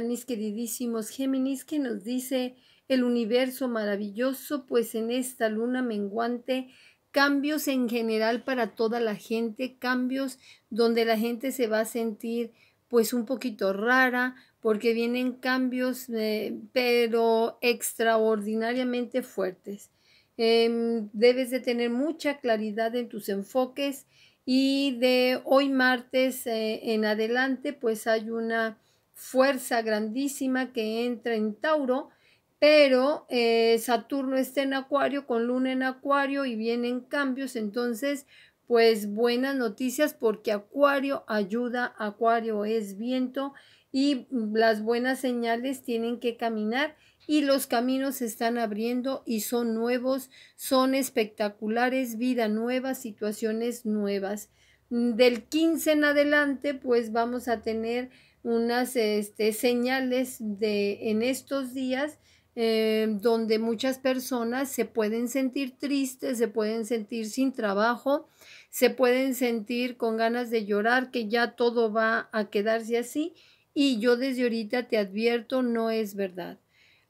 mis queridísimos Géminis que nos dice el universo maravilloso, pues en esta luna menguante cambios en general para toda la gente, cambios donde la gente se va a sentir pues un poquito rara porque vienen cambios eh, pero extraordinariamente fuertes. Em, debes de tener mucha claridad en tus enfoques y de hoy martes eh, en adelante pues hay una fuerza grandísima que entra en Tauro, pero eh, Saturno está en Acuario, con Luna en Acuario y vienen cambios, entonces pues buenas noticias porque Acuario ayuda, Acuario es viento y las buenas señales tienen que caminar y los caminos se están abriendo y son nuevos, son espectaculares, vida nueva, situaciones nuevas. Del 15 en adelante pues vamos a tener unas este, señales de en estos días em, donde muchas personas se pueden sentir tristes, se pueden sentir sin trabajo, se pueden sentir con ganas de llorar, que ya todo va a quedarse así. Y yo desde ahorita te advierto, no es verdad.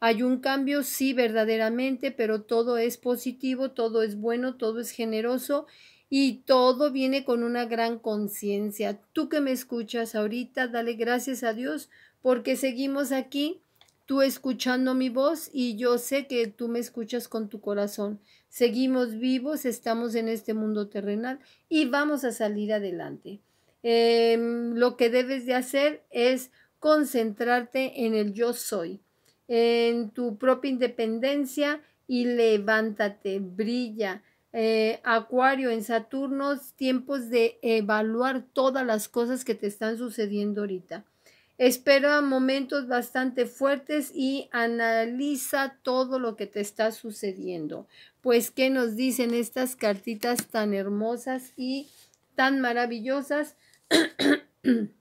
Hay un cambio, sí, verdaderamente, pero todo es positivo, todo es bueno, todo es generoso y todo viene con una gran conciencia. Tú que me escuchas ahorita, dale gracias a Dios porque seguimos aquí, tú escuchando mi voz y yo sé que tú me escuchas con tu corazón. Seguimos vivos, estamos en este mundo terrenal y vamos a salir adelante. Em, lo que debes de hacer es concentrarte en el yo soy, en tu propia independencia y levántate, brilla, eh, Acuario en Saturno, tiempos de evaluar todas las cosas que te están sucediendo ahorita. Espera momentos bastante fuertes y analiza todo lo que te está sucediendo. Pues, ¿qué nos dicen estas cartitas tan hermosas y tan maravillosas?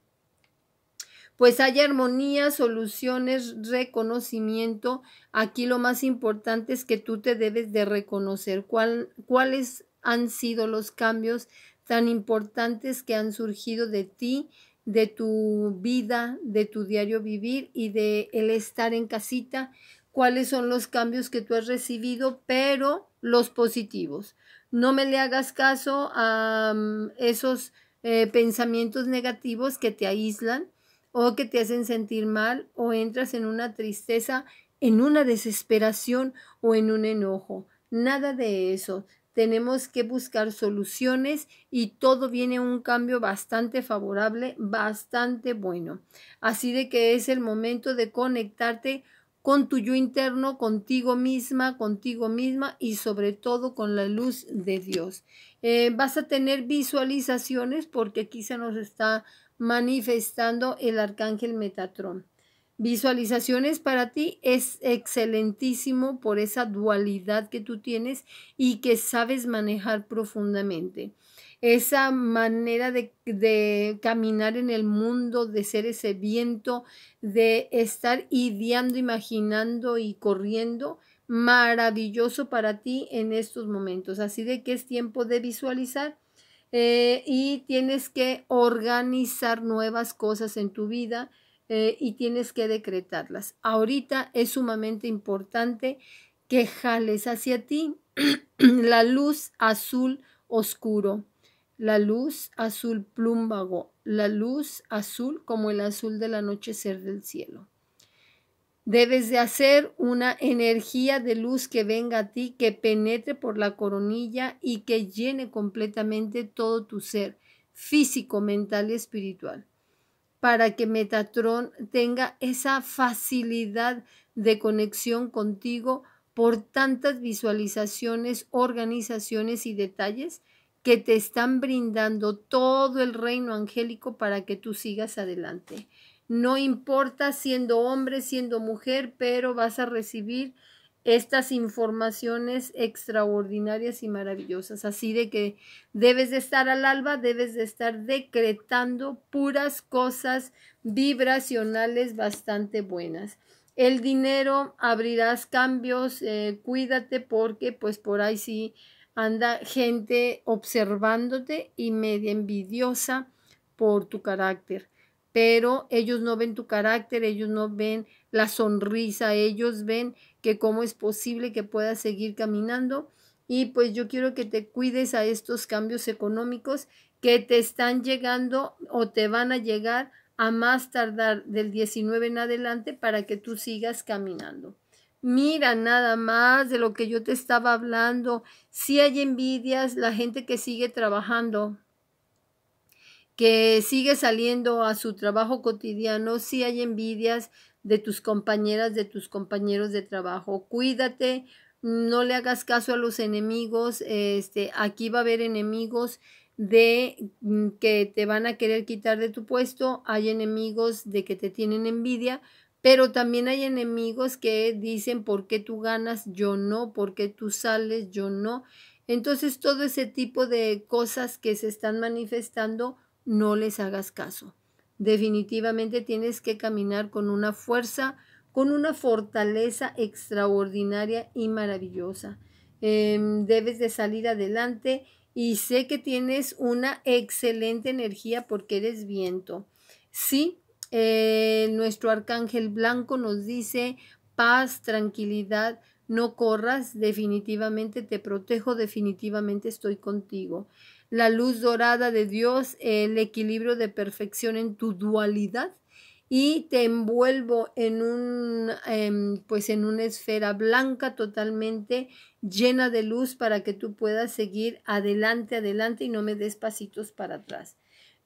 pues hay armonía, soluciones, reconocimiento. Aquí lo más importante es que tú te debes de reconocer cuáles han sido los cambios tan importantes que han surgido de ti, de tu vida, de tu diario vivir y de el estar en casita, cuáles son los cambios que tú has recibido, pero los positivos. No me le hagas caso a mm, esos eh, pensamientos negativos que te aíslan, o que te hacen sentir mal o entras en una tristeza, en una desesperación o en un enojo. Nada de eso. Tenemos que buscar soluciones y todo viene un cambio bastante favorable, bastante bueno. Así de que es el momento de conectarte con tu yo interno, contigo misma, contigo misma y sobre todo con la luz de Dios. Eh, vas a tener visualizaciones porque aquí se nos está manifestando el arcángel Metatrón. Visualizaciones para ti es excelentísimo por esa dualidad que tú tienes y que sabes manejar profundamente. Esa manera de, caminar en el mundo, de ser ese viento, de estar ideando, imaginando y corriendo, maravilloso para ti en estos momentos. Así de que es tiempo de visualizar eh, y tienes que organizar nuevas cosas en tu vida eh, y tienes que decretarlas. Ahorita es sumamente importante que jales hacia ti la luz azul oscuro, la luz azul plúmbago, la luz azul como el azul del anochecer del cielo. Debes de hacer una energía de luz que venga a ti, que penetre por la coronilla y que llene completamente todo tu ser, físico, mental y espiritual, para que Metatron tenga esa facilidad de conexión contigo por tantas visualizaciones, organizaciones y detalles que te están brindando todo el reino angélico para que tú sigas adelante. No importa siendo hombre, siendo mujer, pero vas a recibir estas informaciones extraordinarias y maravillosas. Así de que debes de estar al alba, debes de estar decretando puras cosas vibracionales bastante buenas. El dinero, abrirás cambios, eh, cuídate porque pues por ahí sí anda gente observándote y media envidiosa por tu carácter pero ellos no ven tu carácter, ellos no ven la sonrisa, ellos ven que cómo es posible que puedas seguir caminando. Y pues yo quiero que te cuides a estos cambios económicos que te están llegando o te van a llegar a más tardar del 19 en adelante para que tú sigas caminando. Mira nada más de lo que yo te estaba hablando. Si hay envidias, la gente que sigue trabajando, que sigue saliendo a su trabajo cotidiano, si hay envidias de tus compañeras, de tus compañeros de trabajo. Cuídate, no le hagas caso a los enemigos, este, aquí va a haber enemigos de mm, que te van a querer quitar de tu puesto, hay enemigos de que te tienen envidia, pero también hay enemigos que dicen por qué tú ganas, yo no, por qué tú sales, yo no. Entonces todo ese tipo de cosas que se están manifestando no les hagas caso. Definitivamente tienes que caminar con una fuerza, con una fortaleza extraordinaria y maravillosa. Em, debes de salir adelante y sé que tienes una excelente energía porque eres viento. Sí, eh, nuestro arcángel blanco nos dice paz, tranquilidad, no corras, definitivamente te protejo, definitivamente estoy contigo la luz dorada de Dios, el equilibrio de perfección en tu dualidad y te envuelvo en un em, pues en una esfera blanca totalmente llena de luz para que tú puedas seguir adelante adelante y no me des pasitos para atrás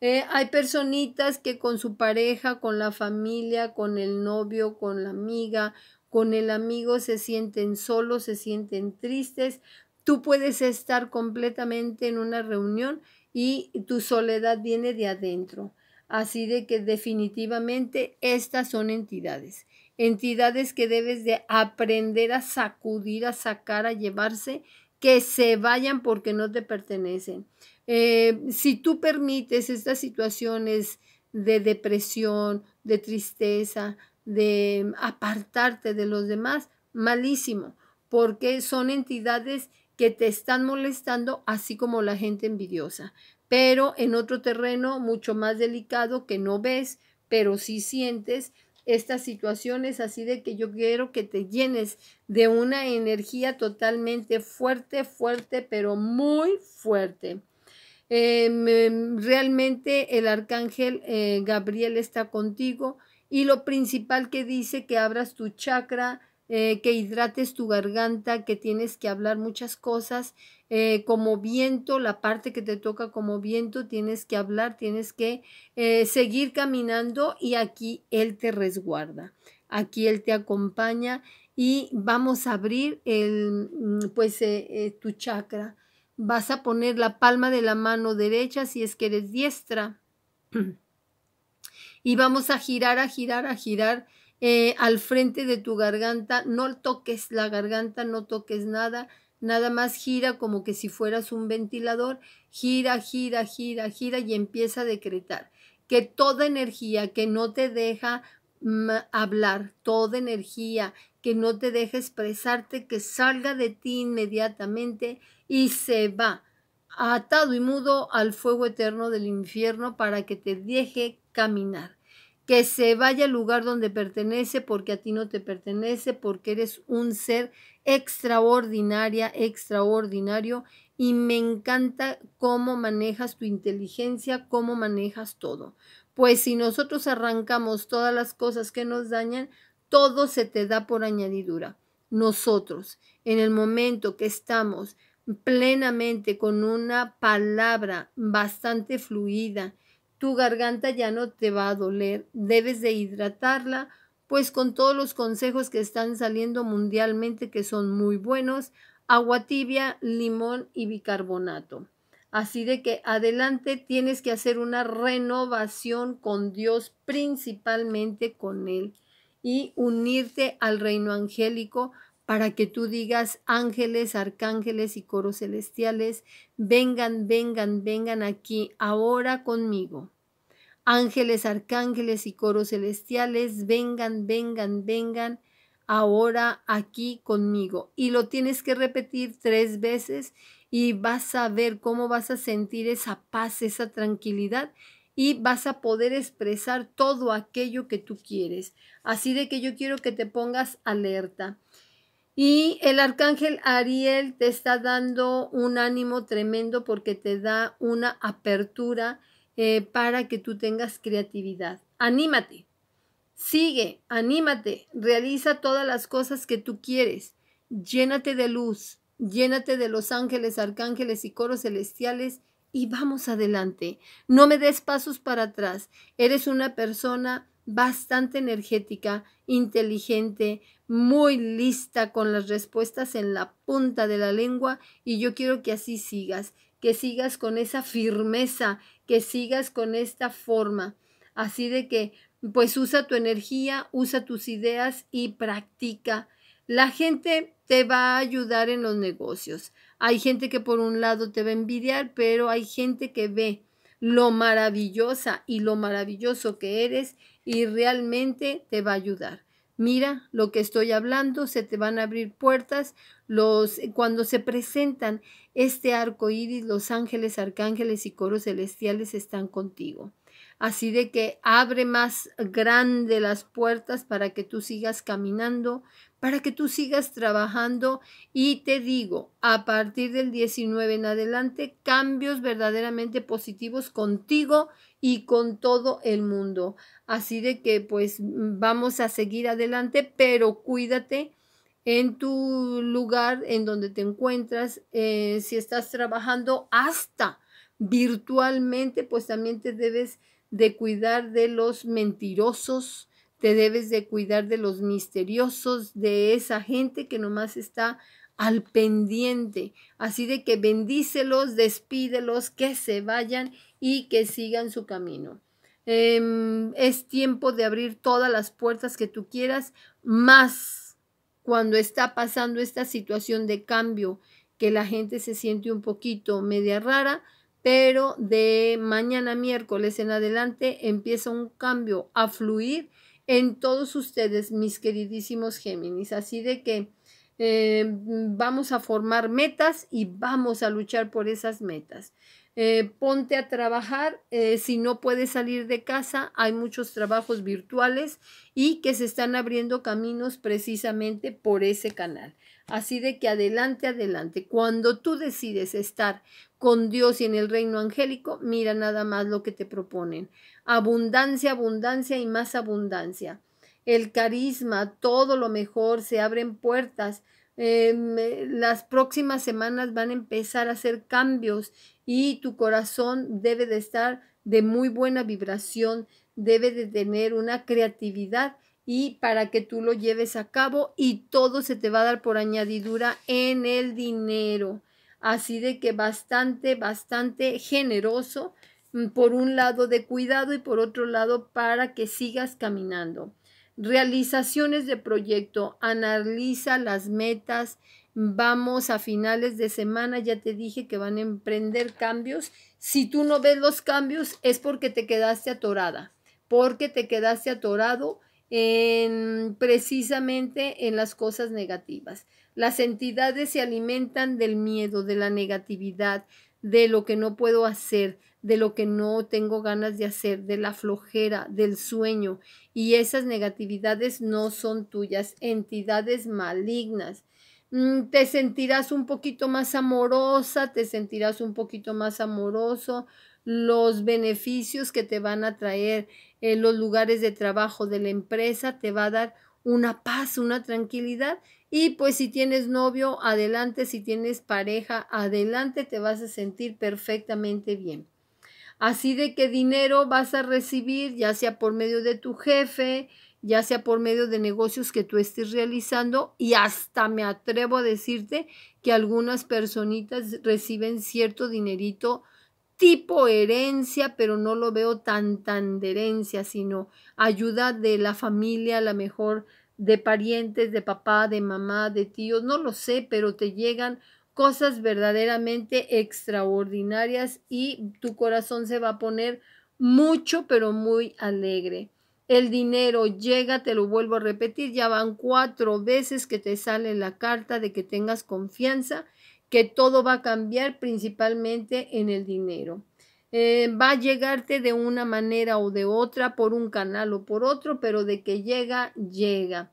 eh, hay personitas que con su pareja con la familia con el novio con la amiga con el amigo se sienten solos se sienten tristes Tú puedes estar completamente en una reunión y tu soledad viene de adentro. Así de que definitivamente estas son entidades. Entidades que debes de aprender a sacudir, a sacar, a llevarse, que se vayan porque no te pertenecen. Eh, si tú permites estas situaciones de depresión, de tristeza, de apartarte de los demás, malísimo, porque son entidades que te están molestando, así como la gente envidiosa, pero en otro terreno mucho más delicado que no ves, pero sí sientes estas situaciones, así de que yo quiero que te llenes de una energía totalmente fuerte, fuerte, pero muy fuerte. Em, em, realmente el arcángel eh, Gabriel está contigo y lo principal que dice que abras tu chakra, eh, que hidrates tu garganta, que tienes que hablar muchas cosas. Eh, como viento, la parte que te toca como viento, tienes que hablar, tienes que eh, seguir caminando y aquí Él te resguarda, aquí Él te acompaña y vamos a abrir el, mm, pues, tu chakra. Vas a poner la palma de la mano derecha si es que eres diestra. y vamos a girar, a girar, a girar eh, al frente de tu garganta, no toques la garganta, no toques nada, nada más gira como que si fueras un ventilador, gira, gira, gira, gira y empieza a decretar que toda energía que no te deja mm, hablar, toda energía que no te deja expresarte, que salga de ti inmediatamente y se va atado y mudo al fuego eterno del infierno para que te deje caminar que se vaya al lugar donde pertenece, porque a ti no te pertenece, porque eres un ser extraordinaria, extraordinario, y me encanta cómo manejas tu inteligencia, cómo manejas todo. Pues si nosotros arrancamos todas las cosas que nos dañan, todo se te da por añadidura. Nosotros, en el momento que estamos plenamente con una palabra bastante fluida, tu garganta ya no te va a doler, debes de hidratarla, pues con todos los consejos que están saliendo mundialmente que son muy buenos, agua tibia, limón y bicarbonato. Así de que adelante tienes que hacer una renovación con Dios, principalmente con Él, y unirte al reino angélico para que tú digas, ángeles, arcángeles y coros celestiales, vengan, vengan, vengan aquí, ahora conmigo. Ángeles, arcángeles y coros celestiales, vengan, vengan, vengan ahora aquí conmigo. Y lo tienes que repetir tres veces y vas a ver cómo vas a sentir esa paz, esa tranquilidad y vas a poder expresar todo aquello que tú quieres. Así de que yo quiero que te pongas alerta. Y el arcángel Ariel te está dando un ánimo tremendo porque te da una apertura eh, para que tú tengas creatividad. Anímate, sigue, anímate, realiza todas las cosas que tú quieres, llénate de luz, llénate de los ángeles, arcángeles y coros celestiales y vamos adelante. No me des pasos para atrás. Eres una persona bastante energética, inteligente, muy lista con las respuestas en la punta de la lengua y yo quiero que así sigas que sigas con esa firmeza, que sigas con esta forma. Así de que, pues usa tu energía, usa tus ideas y practica. La gente te va a ayudar en los negocios. Hay gente que por un lado te va a envidiar, pero hay gente que ve lo maravillosa y lo maravilloso que eres y realmente te va a ayudar. Mira lo que estoy hablando, se te van a abrir puertas. Los, eh, cuando se presentan este arco iris, los ángeles, arcángeles y coros celestiales están contigo. Así de que abre más grande las puertas para que tú sigas caminando, para que tú sigas trabajando. Y te digo, a partir del 19 en adelante, cambios verdaderamente positivos contigo y con todo el mundo. Así de que pues mm, vamos a seguir adelante, pero cuídate en tu lugar en donde te encuentras, eh, si estás trabajando hasta virtualmente, pues también te debes de cuidar de los mentirosos, te debes de cuidar de los misteriosos, de esa gente que nomás está al pendiente. Así de que bendícelos, despídelos, que se vayan y que sigan su camino. Em, es tiempo de abrir todas las puertas que tú quieras, más cuando está pasando esta situación de cambio, que la gente se siente un poquito media rara, pero de mañana miércoles en adelante empieza un cambio a fluir en todos ustedes, mis queridísimos Géminis. Así de que em, vamos a formar metas y vamos a luchar por esas metas. Eh, ponte a trabajar. Eh, si no puedes salir de casa, hay muchos trabajos virtuales y que se están abriendo caminos precisamente por ese canal. Así de que adelante, adelante. Cuando tú decides estar con Dios y en el reino angélico, mira nada más lo que te proponen. Abundancia, abundancia y más abundancia. El carisma, todo lo mejor, se abren puertas Em, eh, las próximas semanas van a empezar a hacer cambios y tu corazón debe de estar de muy buena vibración, debe de tener una creatividad y para que tú lo lleves a cabo y todo se te va a dar por añadidura en el dinero. Así de que bastante, bastante generoso, mm, por un lado de cuidado y por otro lado para que sigas caminando realizaciones de proyecto, analiza las metas, vamos a finales de semana, ya te dije que van a emprender cambios. Si tú no ves los cambios es porque te quedaste atorada, porque te quedaste atorado en, precisamente en las cosas negativas. Las entidades se alimentan del miedo, de la negatividad, de lo que no puedo hacer, de lo que no tengo ganas de hacer, de la flojera, del sueño. Y esas negatividades no son tuyas, entidades malignas. Mm, te sentirás un poquito más amorosa, te sentirás un poquito más amoroso, los beneficios que te van a traer en eh, los lugares de trabajo de la empresa te va a dar una paz, una tranquilidad. Y pues si tienes novio, adelante, si tienes pareja, adelante te vas a sentir perfectamente bien. Así de que dinero vas a recibir ya sea por medio de tu jefe, ya sea por medio de negocios que tú estés realizando y hasta me atrevo a decirte que algunas personitas reciben cierto dinerito tipo herencia, pero no lo veo tan tan de herencia, sino ayuda de la familia, a lo mejor de parientes, de papá, de mamá, de tíos, no lo sé, pero te llegan cosas verdaderamente extraordinarias y tu corazón se va a poner mucho, pero muy alegre. El dinero llega, te lo vuelvo a repetir, ya van cuatro veces que te sale la carta de que tengas confianza, que todo va a cambiar principalmente en el dinero. Eh, va a llegarte de una manera o de otra, por un canal o por otro, pero de que llega, llega.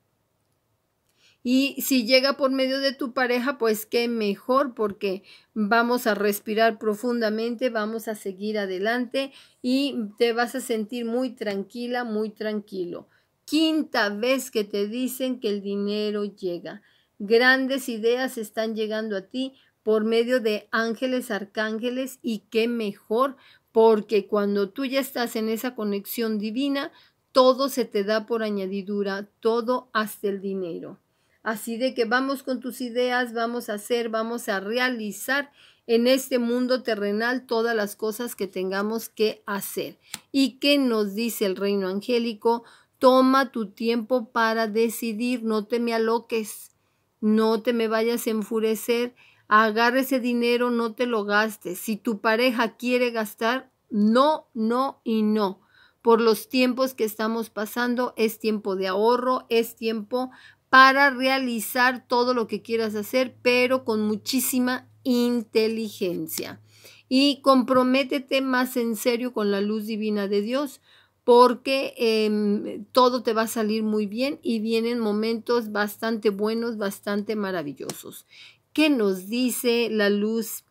Y si llega por medio de tu pareja, pues qué mejor, porque vamos a respirar profundamente, vamos a seguir adelante y te vas a sentir muy tranquila, muy tranquilo. Quinta vez que te dicen que el dinero llega. Grandes ideas están llegando a ti por medio de ángeles, arcángeles y qué mejor, porque cuando tú ya estás en esa conexión divina, todo se te da por añadidura, todo hasta el dinero. Así de que vamos con tus ideas, vamos a hacer, vamos a realizar en este mundo terrenal todas las cosas que tengamos que hacer. ¿Y qué nos dice el reino angélico? Toma tu tiempo para decidir, no te me aloques, no te me vayas a enfurecer, agarre ese dinero, no te lo gastes. Si tu pareja quiere gastar, no, no y no por los tiempos que estamos pasando, es tiempo de ahorro, es tiempo para realizar todo lo que quieras hacer, pero con muchísima inteligencia. Y comprométete más en serio con la luz divina de Dios, porque em, todo te va a salir muy bien y vienen momentos bastante buenos, bastante maravillosos. ¿Qué nos dice la luz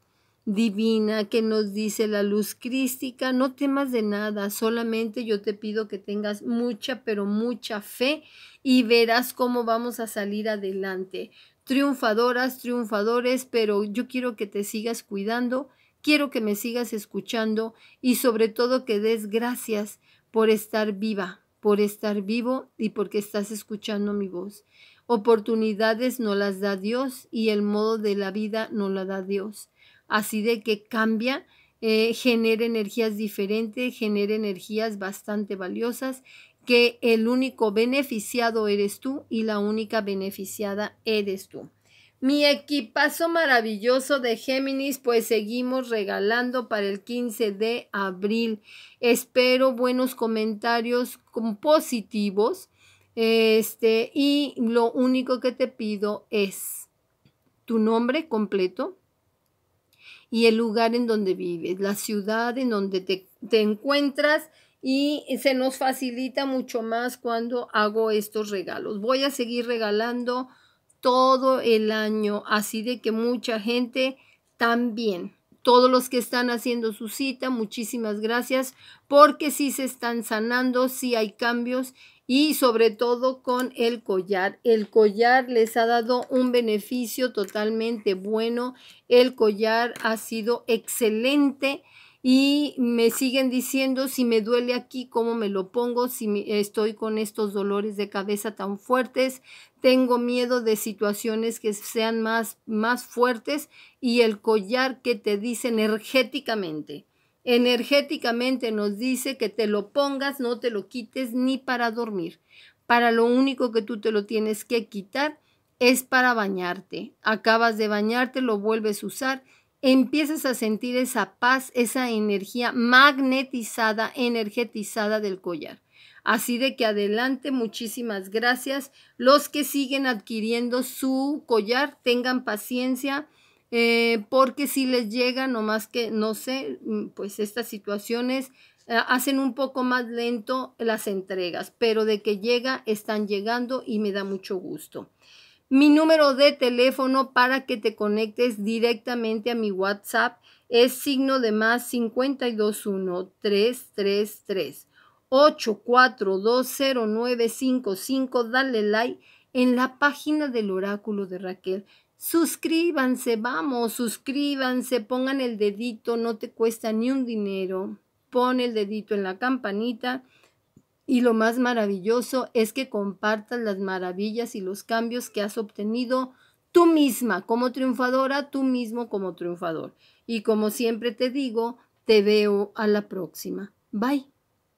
divina que nos dice la luz crística, no temas de nada, solamente yo te pido que tengas mucha, pero mucha fe y verás cómo vamos a salir adelante. Triunfadoras, triunfadores, pero yo quiero que te sigas cuidando, quiero que me sigas escuchando y sobre todo que des gracias por estar viva, por estar vivo y porque estás escuchando mi voz. Oportunidades no las da Dios y el modo de la vida no la da Dios así de que cambia, eh, genera energías diferentes, genera energías bastante valiosas, que el único beneficiado eres tú y la única beneficiada eres tú. Mi equipazo maravilloso de Géminis, pues seguimos regalando para el 15 de abril. Espero buenos comentarios positivos. Este, y lo único que te pido es tu nombre completo, y el lugar en donde vives, la ciudad en donde te, te encuentras y se nos facilita mucho más cuando hago estos regalos. Voy a seguir regalando todo el año, así de que mucha gente también todos los que están haciendo su cita, muchísimas gracias, porque sí se están sanando, sí hay cambios y sobre todo con el collar. El collar les ha dado un beneficio totalmente bueno. El collar ha sido excelente y me siguen diciendo si me duele aquí, cómo me lo pongo, si estoy con estos dolores de cabeza tan fuertes, tengo miedo de situaciones que sean más, más fuertes y el collar que te dice energéticamente. Energéticamente nos dice que te lo pongas, no te lo quites ni para dormir. Para lo único que tú te lo tienes que quitar es para bañarte. Acabas de bañarte, lo vuelves a usar empiezas a sentir esa paz, esa energía magnetizada, energetizada del collar. Así de que adelante, muchísimas gracias. Los que siguen adquiriendo su collar, tengan paciencia, eh, porque si les llega, no más que, no sé, mm, pues estas situaciones eh, hacen un poco más lento las entregas, pero de que llega, están llegando y me da mucho gusto. Mi número de teléfono para que te conectes directamente a mi WhatsApp es signo de más cinco 8420955. Dale like en la página del oráculo de Raquel. Suscríbanse, vamos, suscríbanse, pongan el dedito, no te cuesta ni un dinero. Pon el dedito en la campanita y lo más maravilloso es que compartas las maravillas y los cambios que has obtenido tú misma como triunfadora, tú mismo como triunfador. Y como siempre te digo, te veo a la próxima. Bye.